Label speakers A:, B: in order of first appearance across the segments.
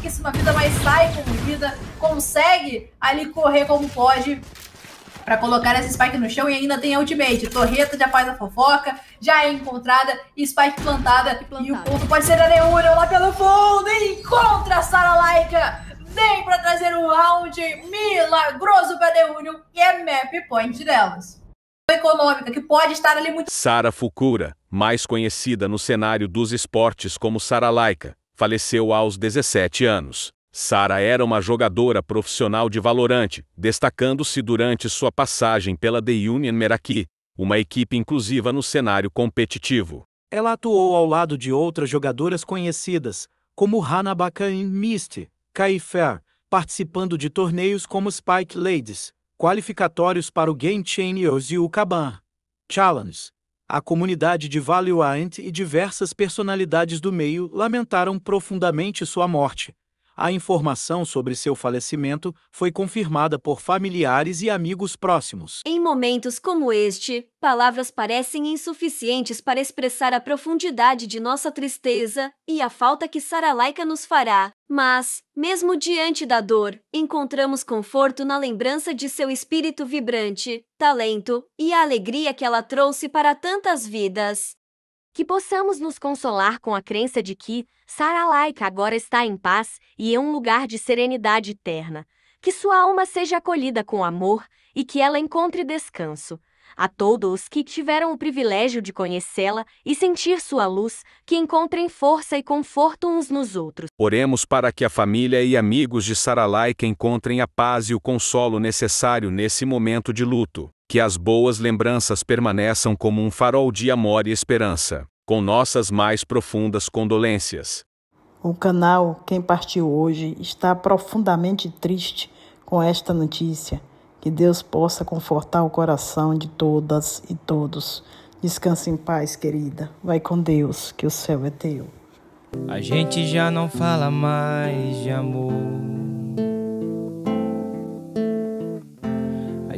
A: pouquíssima vida, mas sai com vida, consegue ali correr como pode para colocar essa Spike no chão e ainda tem a ultimate. Torreta já faz a fofoca, já é encontrada, Spike plantada, plantada. e o ponto pode ser de Neura lá pelo fundo, encontra a Sara Laika, vem para trazer um round milagroso para Union e é map point delas. Econômica, que pode estar ali muito.
B: Sara Fukura, mais conhecida no cenário dos esportes como Sara Laika, faleceu aos 17 anos. Sara era uma jogadora profissional de Valorant, destacando-se durante sua passagem pela The Union Meraki, uma equipe inclusiva no cenário competitivo.
C: Ela atuou ao lado de outras jogadoras conhecidas, como Hanabaka Misty, Kai Fair, participando de torneios como Spike Ladies, qualificatórios para o Game Changers e o Kaban Challenge, a comunidade de Value e diversas personalidades do meio lamentaram profundamente sua morte, a informação sobre seu falecimento foi confirmada por familiares e amigos próximos.
D: Em momentos como este, palavras parecem insuficientes para expressar a profundidade de nossa tristeza e a falta que Sara Laika nos fará. Mas, mesmo diante da dor, encontramos conforto na lembrança de seu espírito vibrante, talento e a alegria que ela trouxe para tantas vidas. Que possamos nos consolar com a crença de que Saralaika agora está em paz e em é um lugar de serenidade eterna. Que sua alma seja acolhida com amor e que ela encontre descanso. A todos que tiveram o privilégio de conhecê-la e sentir sua luz, que encontrem força e conforto uns nos outros.
B: Oremos para que a família e amigos de Saralaika encontrem a paz e o consolo necessário nesse momento de luto que as boas lembranças permaneçam como um farol de amor e esperança, com nossas mais profundas condolências.
A: O canal Quem Partiu Hoje está profundamente triste com esta notícia. Que Deus possa confortar o coração de todas e todos. Descanse em paz, querida. Vai com Deus, que o céu é teu.
E: A gente já não fala mais de amor.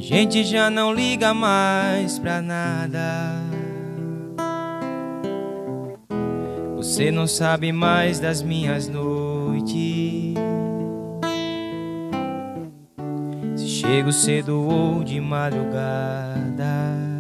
E: gente já não liga mais pra nada. Você não sabe mais das minhas noites. Se chego cedo
C: ou de madrugada.